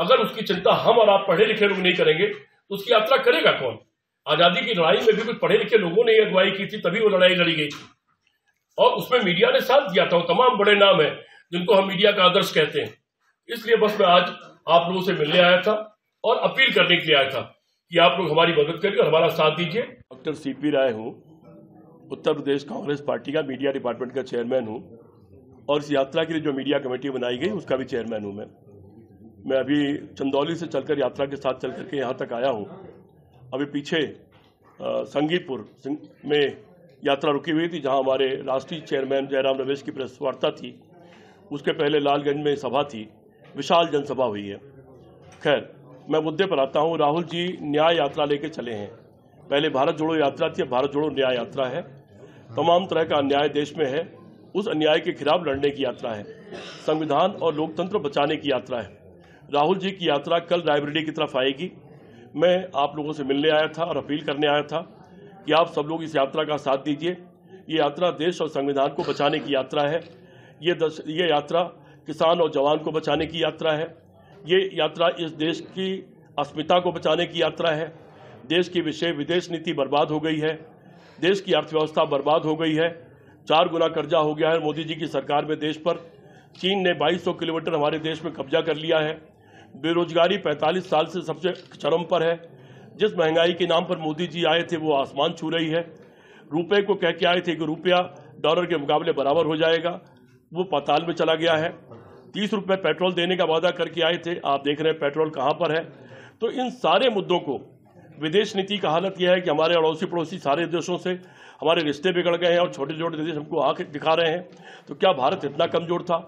अगर उसकी चिंता हम और आप पढ़े लिखे लोग नहीं करेंगे तो उसकी यात्रा करेगा कौन आजादी की लड़ाई में भी कुछ पढ़े लिखे लोगों ने अगुवाई की थी तभी वो लड़ाई लड़ी गई थी और उसमें मीडिया ने साथ दिया था तमाम बड़े नाम है जिनको हम मीडिया का आदर्श कहते हैं इसलिए बस मैं आज आप लोगों से मिलने आया था और अपील करने के लिए आया था कि आप लोग हमारी मदद करिए और हमारा साथ दीजिए डॉक्टर सी पी राय हूँ उत्तर प्रदेश कांग्रेस पार्टी का मीडिया डिपार्टमेंट का चेयरमैन हूँ और इस यात्रा के लिए जो मीडिया कमेटी बनाई गई उसका भी चेयरमैन हूँ मैं मैं अभी चंदौली से चलकर यात्रा के साथ चल करके यहाँ तक आया हूँ अभी पीछे संगीतपुर में यात्रा रुकी हुई थी जहाँ हमारे राष्ट्रीय चेयरमैन जयराम रमेश की प्रेस वार्ता थी उसके पहले लालगंज में सभा थी विशाल जनसभा हुई है खैर मैं मुद्दे पर आता हूँ राहुल जी न्याय यात्रा लेके चले हैं पहले भारत जोड़ो यात्रा थी अब भारत जोड़ो न्याय यात्रा है तमाम तरह का अन्याय देश में है उस अन्याय के खिलाफ लड़ने की यात्रा है संविधान और लोकतंत्र बचाने की यात्रा है राहुल जी की यात्रा कल रायबरेली की तरफ आएगी मैं आप लोगों से मिलने आया था और अपील करने आया था कि आप सब लोग इस यात्रा का साथ दीजिए ये यात्रा देश और संविधान को बचाने की यात्रा है ये दस, ये यात्रा किसान और जवान को बचाने की यात्रा है ये यात्रा इस देश की अस्मिता को बचाने की यात्रा है देश की विषय विदेश नीति बर्बाद हो गई है देश की अर्थव्यवस्था बर्बाद हो गई है चार गुना कर्जा हो गया है मोदी जी की सरकार में देश पर चीन ने 2200 किलोमीटर हमारे देश में कब्जा कर लिया है बेरोजगारी 45 साल से सबसे चरम पर है जिस महंगाई के नाम पर मोदी जी आए थे वो आसमान छू रही है रुपए को कह के आए थे कि रुपया डॉलर के मुकाबले बराबर हो जाएगा वो पताल में चला गया है तीस रुपये पेट्रोल देने का वादा करके आए थे आप देख रहे हैं पेट्रोल कहाँ पर है तो इन सारे मुद्दों को विदेश नीति का हालत यह है कि हमारे अड़ोसी पड़ोसी सारे देशों से हमारे रिश्ते बिगड़ गए हैं और छोटे छोटे देश हमको आँख दिखा रहे हैं तो क्या भारत इतना कमज़ोर था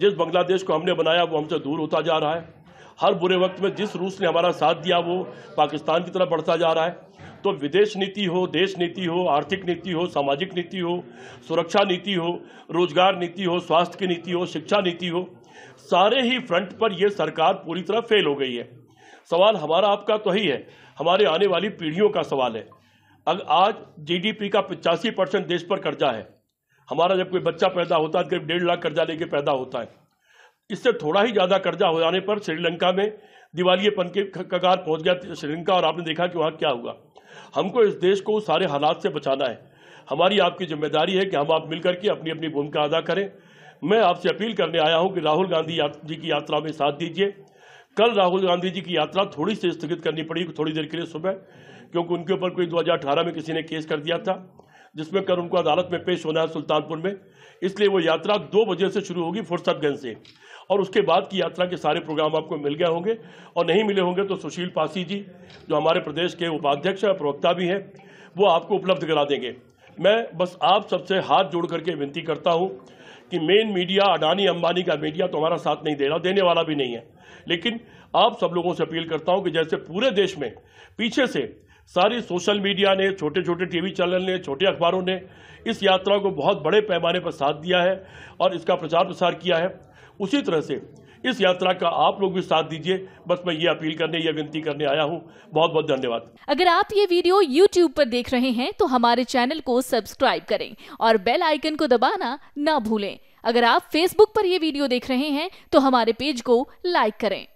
जिस बांग्लादेश को हमने बनाया वो हमसे दूर होता जा रहा है हर बुरे वक्त में जिस रूस ने हमारा साथ दिया वो पाकिस्तान की तरफ बढ़ता जा रहा है तो विदेश नीति हो देश नीति हो आर्थिक नीति हो सामाजिक नीति हो सुरक्षा नीति हो रोजगार नीति हो स्वास्थ्य की नीति हो शिक्षा नीति हो सारे ही फ्रंट पर यह सरकार पूरी तरह फेल हो गई है सवाल हमारा आपका तो ही है हमारे आने वाली पीढ़ियों का सवाल है अगर आज जीडीपी का पचासी परसेंट देश पर कर्जा है हमारा जब कोई बच्चा पैदा होता है तो करीब डेढ़ लाख कर्जा लेके पैदा होता है इससे थोड़ा ही ज़्यादा कर्जा हो जाने पर श्रीलंका में दिवालियेपन के कगार पहुंच गया श्रीलंका और आपने देखा कि वहां क्या हुआ हमको इस देश को सारे हालात से बचाना है हमारी आपकी जिम्मेदारी है कि हम आप मिलकर के अपनी अपनी भूमिका अदा करें मैं आपसे अपील करने आया हूं कि राहुल गांधी जी की यात्रा में साथ दीजिए कल राहुल गांधी जी की यात्रा थोड़ी सी स्थगित करनी पड़ी थोड़ी देर के लिए सुबह क्योंकि उनके ऊपर कोई 2018 में किसी ने केस कर दिया था जिसमें कल उनको अदालत में पेश होना है सुल्तानपुर में इसलिए वो यात्रा दो बजे से शुरू होगी फुर्सतगंज से और उसके बाद की यात्रा के सारे प्रोग्राम आपको मिल गए होंगे और नहीं मिले होंगे तो सुशील पासी जी जो हमारे प्रदेश के उपाध्यक्ष और प्रवक्ता भी हैं वो आपको उपलब्ध करा देंगे मैं बस आप सबसे हाथ जोड़ करके विनती करता हूँ कि मेन मीडिया अडानी अंबानी का मीडिया तो हमारा साथ नहीं दे रहा देने वाला भी नहीं है लेकिन आप सब लोगों से अपील करता हूँ कि जैसे पूरे देश में पीछे से सारी सोशल मीडिया ने छोटे छोटे टीवी चैनल ने छोटे अखबारों ने इस यात्रा को बहुत बड़े पैमाने पर साथ दिया है और इसका प्रचार प्रसार किया है उसी तरह से इस यात्रा का आप लोग भी साथ दीजिए बस मैं ये अपील करने या विनती करने आया हूँ बहुत बहुत धन्यवाद अगर आप ये वीडियो YouTube पर देख रहे हैं तो हमारे चैनल को सब्सक्राइब करें और बेल आइकन को दबाना ना भूलें अगर आप Facebook पर ये वीडियो देख रहे हैं तो हमारे पेज को लाइक करें